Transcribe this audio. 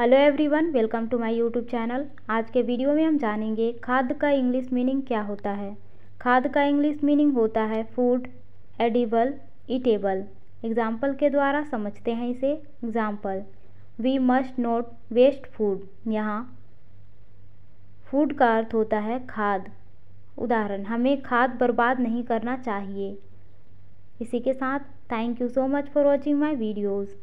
hello everyone welcome to my YouTube channel आज के video में हम जानेंगे खाद का इंग्लिश मीनिंग क्या होता है खाद का इंग्लिश मीनिंग होता है फूड एडिबल ईटेबल एग्जाम्पल के द्वारा समझते हैं इसे example we must not waste food यहाँ फूड का अर्थ होता है खाद उदाहरण हमें खाद बर्बाद नहीं करना चाहिए इसी के साथ thank you so much for watching my videos